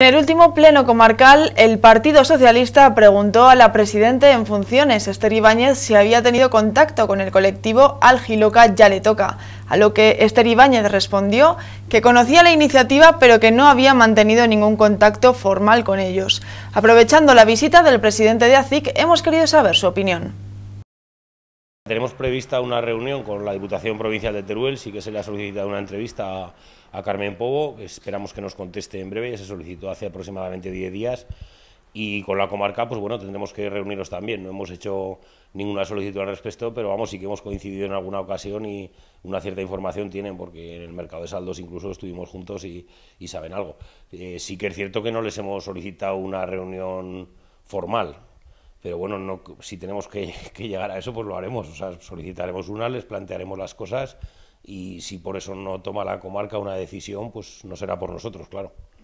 En el último pleno comarcal, el Partido Socialista preguntó a la presidenta en funciones, Esther Ibáñez, si había tenido contacto con el colectivo Algiloca Ya Le Toca, a lo que Esther Ibáñez respondió que conocía la iniciativa pero que no había mantenido ningún contacto formal con ellos. Aprovechando la visita del presidente de ACIC, hemos querido saber su opinión. Tenemos prevista una reunión con la Diputación Provincial de Teruel, sí que se le ha solicitado una entrevista a, Carmen Pobo, esperamos que nos conteste en breve, ya se solicitó hace aproximadamente 10 días y con la comarca, pues bueno, tendremos que reunirnos también. No hemos hecho ninguna solicitud al respecto, pero vamos, sí que hemos coincidido en alguna ocasión y una cierta información tienen, porque en el mercado de saldos incluso estuvimos juntos y, saben algo. Eh, sí que es cierto que no les hemos solicitado una reunión formal, pero bueno, no, si tenemos que, que, llegar a eso, pues lo haremos. O sea, solicitaremos una, les plantearemos las cosas y si por eso no toma la comarca una decisión, pues no será por nosotros, claro.